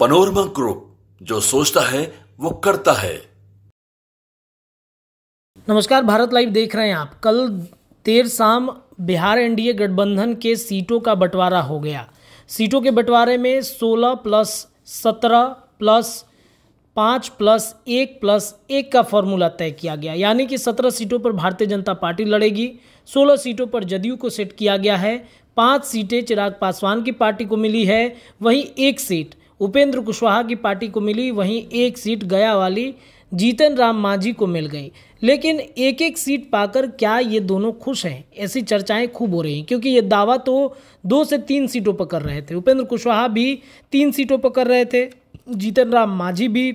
panorama group जो सोचता है वो करता है नमस्कार भारत लाइव देख रहे हैं आप कल देर शाम बिहार एनडीए गठबंधन के सीटों का बंटवारा हो गया सीटों के बंटवारे में 16 प्लस 17 प्लस 5 प्लस एक प्लस एक का फॉर्मूला तय किया गया यानी कि सत्रह सीटों पर भारतीय जनता पार्टी लड़ेगी सोलह सीटों पर जदयू को सेट किया गया है पांच सीटें चिराग पासवान की पार्टी को मिली है वहीं एक सीट उपेंद्र कुशवाहा की पार्टी को मिली वहीं एक सीट गया वाली जीतन राम मांझी को मिल गई लेकिन एक एक सीट पाकर क्या ये दोनों खुश हैं ऐसी चर्चाएं खूब हो रही हैं क्योंकि ये दावा तो दो से तीन सीटों पर कर रहे थे उपेंद्र कुशवाहा भी तीन सीटों पर कर रहे थे जीतन राम मांझी भी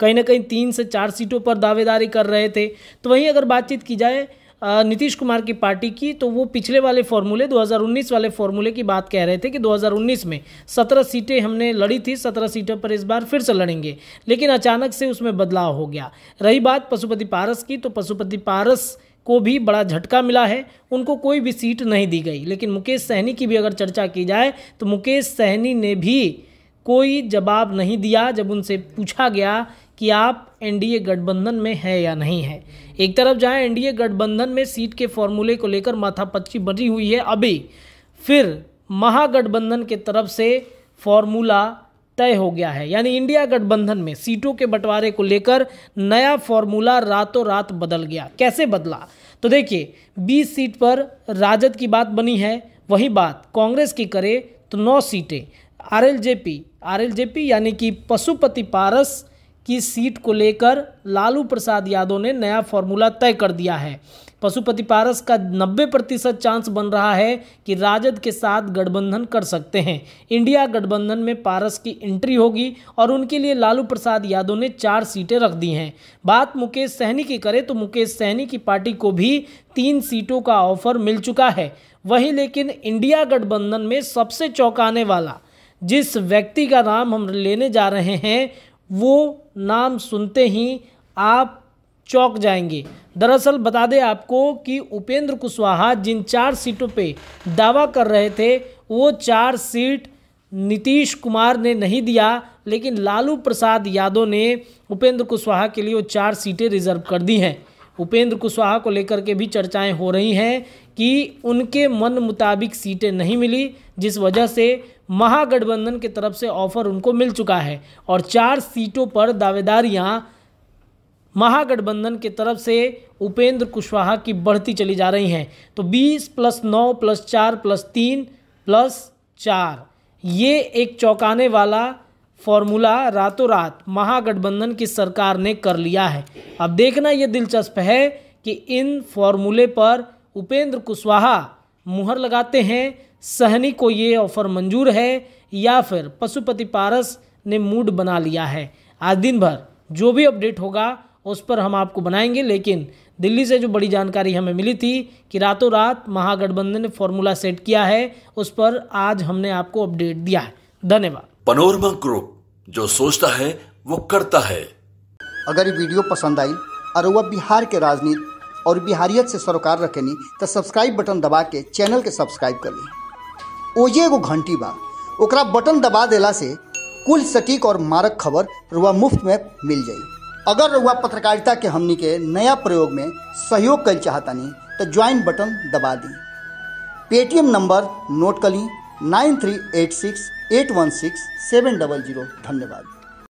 कहीं ना कहीं तीन से चार सीटों पर दावेदारी कर रहे थे तो वहीं अगर बातचीत की जाए नीतीश कुमार की पार्टी की तो वो पिछले वाले फॉर्मूले 2019 वाले फॉर्मूले की बात कह रहे थे कि 2019 में 17 सीटें हमने लड़ी थी 17 सीटों पर इस बार फिर से लड़ेंगे लेकिन अचानक से उसमें बदलाव हो गया रही बात पशुपति पारस की तो पशुपति पारस को भी बड़ा झटका मिला है उनको कोई भी सीट नहीं दी गई लेकिन मुकेश सहनी की भी अगर चर्चा की जाए तो मुकेश सहनी ने भी कोई जवाब नहीं दिया जब उनसे पूछा गया कि आप एनडीए गठबंधन में है या नहीं है एक तरफ जहां एनडीए गठबंधन में सीट के फॉर्मूले को लेकर माथापच्ची बनी हुई है अभी फिर महागठबंधन के तरफ से फॉर्मूला तय हो गया है यानी इंडिया गठबंधन में सीटों के बंटवारे को लेकर नया फॉर्मूला रातों रात बदल गया कैसे बदला तो देखिए 20 सीट पर राजद की बात बनी है वही बात कांग्रेस की करे तो 9 सीटें आरएलजेपी आरएलजेपी यानी कि पशुपति पारस की सीट को लेकर लालू प्रसाद यादव ने नया फॉर्मूला तय कर दिया है पशुपति पारस का 90 प्रतिशत चांस बन रहा है कि राजद के साथ गठबंधन कर सकते हैं इंडिया गठबंधन में पारस की एंट्री होगी और उनके लिए लालू प्रसाद यादव ने चार सीटें रख दी हैं बात मुकेश सहनी की करें तो मुकेश सहनी की पार्टी को भी तीन सीटों का ऑफर मिल चुका है वहीं लेकिन इंडिया गठबंधन में सबसे चौंकाने वाला जिस व्यक्ति का नाम हम लेने जा रहे हैं वो नाम सुनते ही आप चौक जाएंगे दरअसल बता दें आपको कि उपेंद्र कुशवाहा जिन चार सीटों पे दावा कर रहे थे वो चार सीट नीतीश कुमार ने नहीं दिया लेकिन लालू प्रसाद यादव ने उपेंद्र कुशवाहा के लिए वो चार सीटें रिजर्व कर दी हैं उपेंद्र कुशवाहा को लेकर के भी चर्चाएं हो रही हैं कि उनके मन मुताबिक सीटें नहीं मिली जिस वजह से महागठबंधन के तरफ से ऑफर उनको मिल चुका है और चार सीटों पर दावेदारियां महागठबंधन के तरफ से उपेंद्र कुशवाहा की बढ़ती चली जा रही हैं तो 20 प्लस नौ प्लस चार प्लस तीन प्लस चार ये एक चौंकाने वाला फॉर्मूला रातों रात महागठबंधन की सरकार ने कर लिया है अब देखना ये दिलचस्प है कि इन फॉर्मूले पर उपेंद्र कुशवाहा मुहर लगाते हैं सहनी को ये ऑफर मंजूर है या फिर पशुपति पारस ने मूड बना लिया है आज दिन भर जो भी अपडेट होगा उस पर हम आपको बनाएंगे लेकिन दिल्ली से जो बड़ी जानकारी हमें मिली थी कि रातों रात महागठबंधन ने फॉर्मूला सेट किया है उस पर आज हमने आपको अपडेट दिया है धन्यवाद पनोरमा ग्रुप जो सोचता है वो करता है अगर ये वीडियो पसंद आई और वह बिहार के राजनीति और बिहारियत से सरोकार रखेनी तो सब्सक्राइब बटन दबा के चैनल के सब्सक्राइब कर ली ओजे एगो घंटी बा ओकरा बटन दबा देला से कुल सटीक और मारक खबर रुआ मुफ्त में मिल जाए अगर रुआ पत्रकारिता के हमनी के नया प्रयोग में सहयोग कर चाहतनी तो ज्वाइन बटन दबा दी पेटीएम नंबर नोट कर ली nine three eight six eight one six seven double zero धन्यवाद